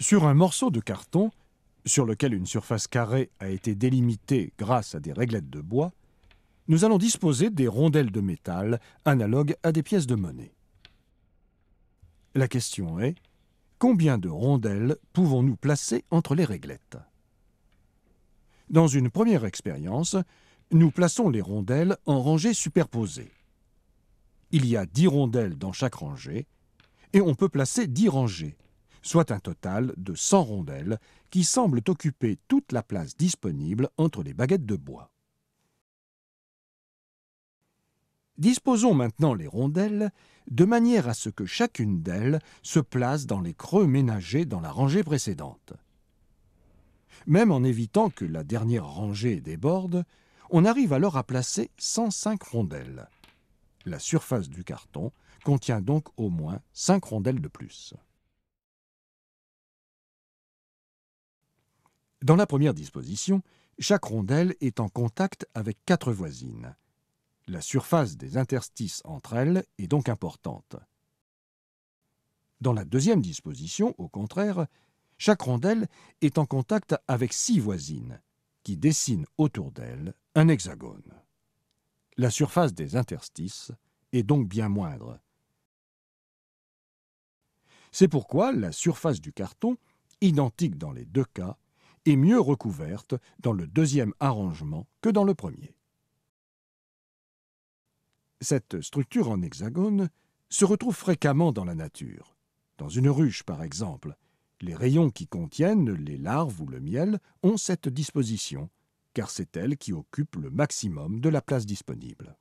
Sur un morceau de carton, sur lequel une surface carrée a été délimitée grâce à des réglettes de bois, nous allons disposer des rondelles de métal analogues à des pièces de monnaie. La question est, combien de rondelles pouvons-nous placer entre les réglettes Dans une première expérience, nous plaçons les rondelles en rangées superposées. Il y a 10 rondelles dans chaque rangée, et on peut placer 10 rangées, soit un total de 100 rondelles qui semblent occuper toute la place disponible entre les baguettes de bois. Disposons maintenant les rondelles de manière à ce que chacune d'elles se place dans les creux ménagés dans la rangée précédente. Même en évitant que la dernière rangée déborde, on arrive alors à placer 105 rondelles. La surface du carton contient donc au moins 5 rondelles de plus. Dans la première disposition, chaque rondelle est en contact avec quatre voisines. La surface des interstices entre elles est donc importante. Dans la deuxième disposition, au contraire, chaque rondelle est en contact avec six voisines, qui dessinent autour d'elle un hexagone. La surface des interstices est donc bien moindre. C'est pourquoi la surface du carton, identique dans les deux cas, est mieux recouverte dans le deuxième arrangement que dans le premier. Cette structure en hexagone se retrouve fréquemment dans la nature. Dans une ruche, par exemple, les rayons qui contiennent les larves ou le miel ont cette disposition, car c'est elle qui occupe le maximum de la place disponible.